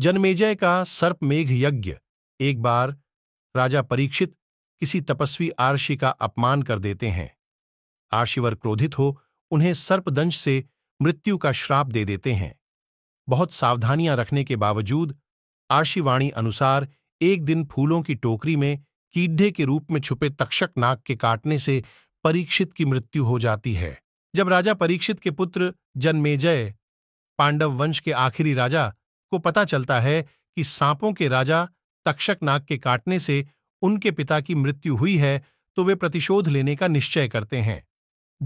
जनमेजय का सर्पमेघ यज्ञ एक बार राजा परीक्षित किसी तपस्वी आर्षि का अपमान कर देते हैं आर्षिवर क्रोधित हो उन्हें सर्पदंश से मृत्यु का श्राप दे देते हैं बहुत सावधानियां रखने के बावजूद आर्षिवाणी अनुसार एक दिन फूलों की टोकरी में कीड्ढे के रूप में छुपे तक्षक नाक के काटने से परीक्षित की मृत्यु हो जाती है जब राजा परीक्षित के पुत्र जनमेजय पांडव वंश के आखिरी राजा को पता चलता है कि सांपों के राजा तक्षक नाग के काटने से उनके पिता की मृत्यु हुई है तो वे प्रतिशोध लेने का निश्चय करते हैं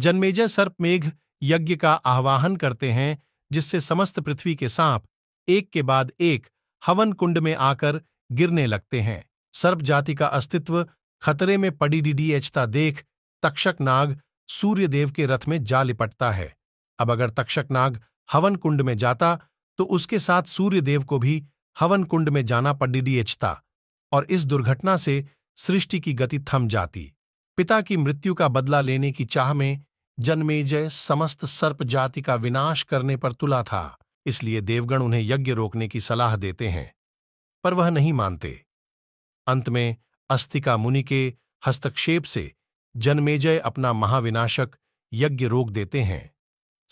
जन्मेजय सर्पमेघ यज्ञ का आह्वान करते हैं जिससे समस्त पृथ्वी के सांप एक के बाद एक हवन कुंड में आकर गिरने लगते हैं सर्प जाति का अस्तित्व खतरे में पड़ी डीडीएचता देख तक्षक नाग सूर्यदेव के रथ में जा लिपटता है अब अगर तक्षक नाग हवन कुंड में जाता तो उसके साथ सूर्यदेव को भी हवन कुंड में जाना पडिडीएचता और इस दुर्घटना से सृष्टि की गति थम जाती पिता की मृत्यु का बदला लेने की चाह में जन्मेजय समस्त सर्प जाति का विनाश करने पर तुला था इसलिए देवगण उन्हें यज्ञ रोकने की सलाह देते हैं पर वह नहीं मानते अंत में अस्तिका मुनि के हस्तक्षेप से जन्मेजय अपना महाविनाशक यज्ञ रोक देते हैं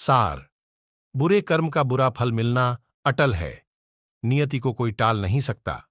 सार बुरे कर्म का बुरा फल मिलना अटल है नियति को कोई टाल नहीं सकता